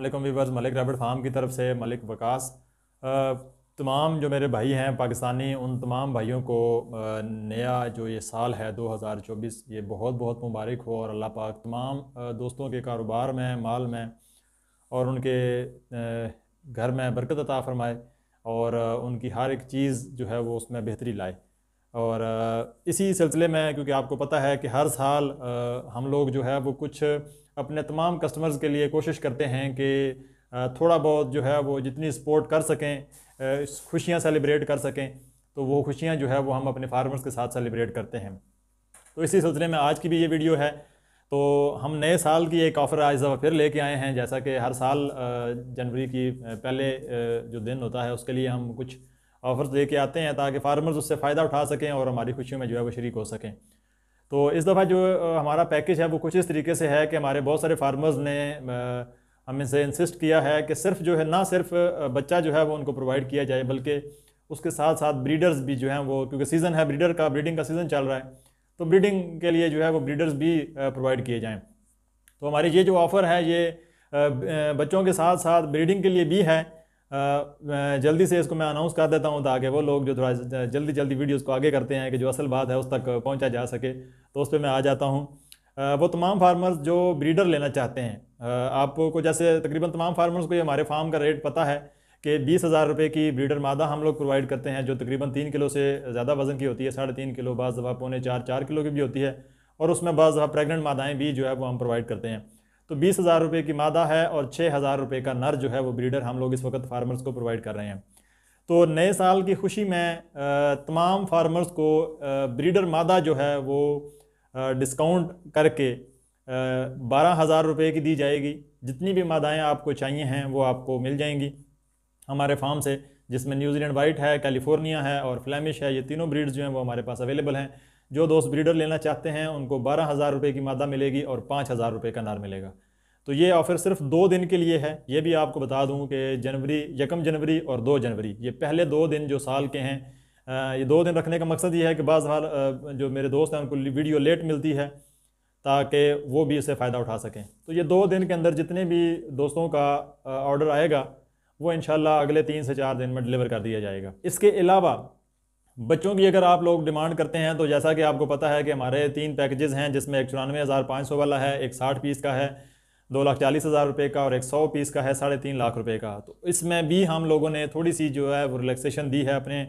अल्लाम वीवर्स मलिक रबड़ फार्म की तरफ से मलिक वकास तमाम जो मेरे भाई हैं पाकिस्तानी उन तमाम भाइयों को नया जो ये साल है 2024 ये बहुत बहुत मुबारक हो और अल्लाह पाक तमाम दोस्तों के कारोबार में माल में और उनके घर में बरकत अता फरमाए और उनकी हर एक चीज़ जो है वो उसमें बेहतरी लाए और इसी सिलसिले में क्योंकि आपको पता है कि हर साल हम लोग जो है वो कुछ अपने तमाम कस्टमर्स के लिए कोशिश करते हैं कि थोड़ा बहुत जो है वो जितनी सपोर्ट कर सकें खुशियाँ सेलिब्रेट कर सकें तो वो खुशियाँ जो है वो हम अपने फार्मर्स के साथ सेलिब्रेट करते हैं तो इसी सिलसिले में आज की भी ये वीडियो है तो हम नए साल की एक ऑफ़र आज दफ़ा फिर लेके आए हैं जैसा कि हर साल जनवरी की पहले जो दिन होता है उसके लिए हम कुछ ऑफ़र्स लेके आते हैं ताकि फार्मर्स उससे फ़ायदा उठा सकें और हमारी खुशियों में जो है वो शरीक हो सकें तो इस दफ़ा जो हमारा पैकेज है वो कुछ इस तरीके से है कि हमारे बहुत सारे फार्मर्स ने हमें से इंसिस्ट किया है कि सिर्फ जो है ना सिर्फ बच्चा जो है वो उनको प्रोवाइड किया जाए बल्कि उसके साथ साथ ब्रीडर्स भी जो हैं वो क्योंकि सीज़न है ब्रीडर का ब्रीडिंग का सीज़न चल रहा है तो ब्रीडिंग के लिए जो है वो ब्रीडर्स भी प्रोवाइड किए जाएँ तो हमारी ये जो ऑफ़र है ये बच्चों के साथ साथ ब्रीडिंग के लिए भी है जल्दी से इसको मैं अनाउंस कर देता हूँ ताकि वो लोग जो थोड़ा जल्दी जल्दी वीडियोज़ को आगे करते हैं कि जो असल बात है उस तक पहुँचा जा सके तो उस पर मैं आ जाता हूँ वो तमाम फार्मर्स जो ब्रीडर लेना चाहते हैं आपको जैसे तकरीबन तमाम फार्मर्स को ये हमारे फार्म का रेट पता है कि बीस हज़ार रुपये की ब्रीडर मादा हम लोग प्रोवाइड करते हैं जो तकरीबन तीन किलो से ज़्यादा वजन की होती है साढ़े तीन किलो बाज़ दफ़ा पौने चार चार किलो की भी होती है और उसमें बाज़ दफ़ा प्रेगनेंट मादाएँ भी जो है वो हम प्रोवाइड करते हैं तो बीस हज़ार रुपये की मादा है और छः हज़ार रुपये का नर जो है वो ब्रीडर हम लोग इस वक्त फार्मर्स को प्रोवाइड कर रहे हैं तो नए साल की खुशी में तमाम फार्मर्स को ब्रीडर मादा जो है वो डिस्काउंट करके बारह हज़ार रुपये की दी जाएगी जितनी भी मादाएँ आपको चाहिए हैं वो आपको मिल जाएंगी हमारे फार्म से जिसमें न्यूजीलैंड वाइट है कैलिफोर्निया है और फ्लैमिश है ये तीनों ब्रीड्स जो हैं वो हमारे पास अवेलेबल हैं जो दोस्त ब्रीडर लेना चाहते हैं उनको बारह हज़ार रुपये की मादा मिलेगी और पाँच हज़ार रुपये का नार मिलेगा तो ये ऑफ़र सिर्फ दो दिन के लिए है ये भी आपको बता दूँ कि जनवरी यकम जनवरी और दो जनवरी ये पहले दो दिन जो साल के हैं ये दो दिन रखने का मकसद ये है कि बाज़ हाल जो मेरे दोस्त हैं उनको वीडियो लेट मिलती है ताकि वो भी इससे फ़ायदा उठा सकें तो ये दो दिन के अंदर जितने भी दोस्तों का ऑर्डर आएगा वो इन अगले तीन से चार दिन में डिलीवर कर दिया जाएगा इसके अलावा बच्चों की अगर आप लोग डिमांड करते हैं तो जैसा कि आपको पता है कि हमारे तीन पैकेजेस हैं जिसमें एक चौरानवे हज़ार पाँच सौ वाला है एक साठ पीस का है दो लाख चालीस हज़ार रुपये का और एक सौ पीस का है साढ़े तीन लाख रुपये का तो इसमें भी हम लोगों ने थोड़ी सी जो है वो रिलैक्सेशन दी है अपने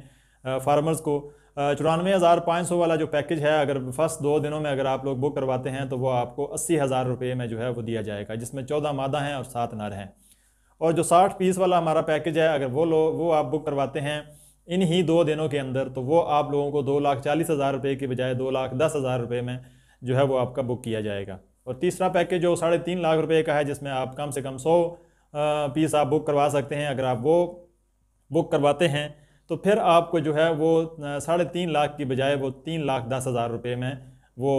फार्मर्स को चौरानवे हज़ार पाँच सौ वाला जो पैकेज है अगर फर्स्ट दो दिनों में अगर आप लोग बुक करवाते हैं तो वो आपको अस्सी हज़ार रुपये में जो है वो दिया जाएगा जिसमें चौदह मादा हैं और सात नर हैं और जो साठ पीस वाला हमारा पैकेज है अगर वो लोग वो आप बुक करवाते हैं इन ही दो दिनों के अंदर तो वो आप लोगों को दो लाख चालीस हज़ार रुपये की बजाय दो लाख दस हज़ार रुपये में जो है वो आपका बुक किया जाएगा और तीसरा पैकेज जो साढ़े तीन लाख रुपये का है जिसमें आप कम से कम सौ पीस आप बुक करवा सकते हैं अगर आप वो बुक करवाते हैं तो फिर आपको जो है वो साढ़े तीन लाख की बजाय वो तीन लाख दस हज़ार रुपये में वो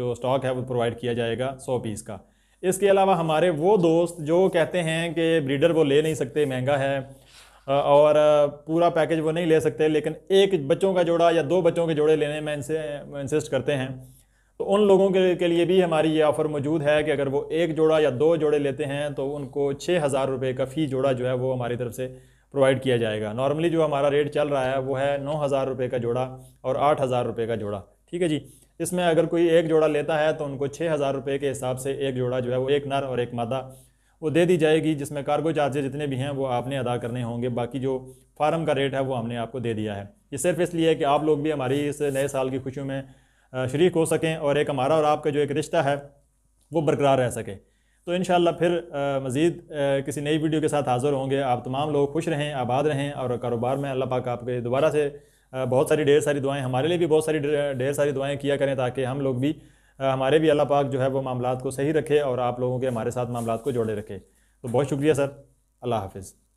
जो स्टॉक है वो प्रोवाइड किया जाएगा सौ पीस का इसके अलावा हमारे वो दोस्त जो कहते हैं कि ब्रीडर वो ले नहीं सकते महंगा है और पूरा पैकेज वो नहीं ले सकते लेकिन एक बच्चों का जोड़ा या दो बच्चों के जोड़े लेने में इनसे इंसिस्ट करते हैं तो उन लोगों के, के लिए भी हमारी ये ऑफ़र मौजूद है कि अगर वो एक जोड़ा या दो जोड़े लेते हैं तो उनको छः हज़ार रुपये का फ़ी जोड़ा जो है वो हमारी तरफ से प्रोवाइड किया जाएगा नॉर्मली जो हमारा रेट चल रहा है वो है नौ हज़ार रुपये का जोड़ा और आठ हज़ार रुपये का जोड़ा ठीक है जी इसमें अगर कोई एक जोड़ा लेता है तो उनको छः हज़ार रुपये के हिसाब से एक जोड़ा जो है वो एक नर और एक मादा वो दे दी जाएगी जिसमें कार्गो चार्जेज जितने भी हैं वो आपने अदा करने होंगे बाकी जो फार्म का रेट है वो हमने आपको दे दिया है ये सिर्फ इसलिए है कि आप लोग भी हमारी इस नए साल की खुशियों में शरीक हो सकें और एक हमारा और आपका जो एक रिश्ता है वो बरकरार रह सके तो इन फिर मज़ीद किसी नई वीडियो के साथ हाज़िर होंगे आप तमाम लोग खुश रहें आबाद रहें और कारोबार में अल्लाह पाक आपके दोबारा से बहुत सारी ढेर सारी दुआएं हमारे लिए भी बहुत सारी ढेर सारी दुआएं किया करें ताकि हम लोग भी हमारे भी अल्लाह पाक जो है वो मामला को सही रखे और आप लोगों के हमारे साथ मामला को जोड़े रखे तो बहुत शुक्रिया सर अल्लाह हाफिज़